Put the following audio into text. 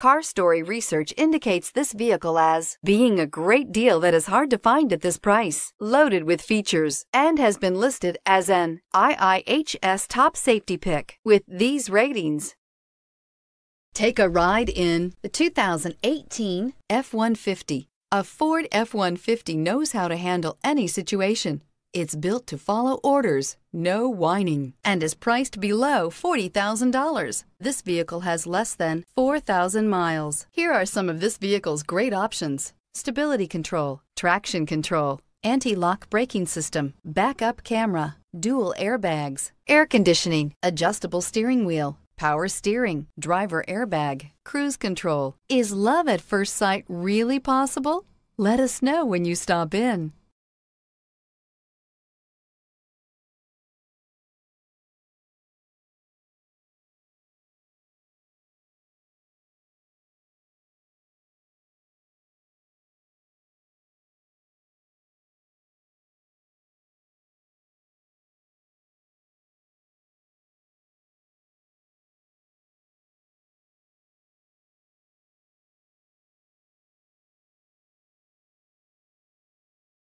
Car Story research indicates this vehicle as being a great deal that is hard to find at this price, loaded with features, and has been listed as an IIHS top safety pick with these ratings. Take a ride in the 2018 F-150. A Ford F-150 knows how to handle any situation. It's built to follow orders, no whining, and is priced below $40,000. This vehicle has less than 4,000 miles. Here are some of this vehicle's great options. Stability control, traction control, anti-lock braking system, backup camera, dual airbags, air conditioning, adjustable steering wheel, power steering, driver airbag, cruise control. Is love at first sight really possible? Let us know when you stop in.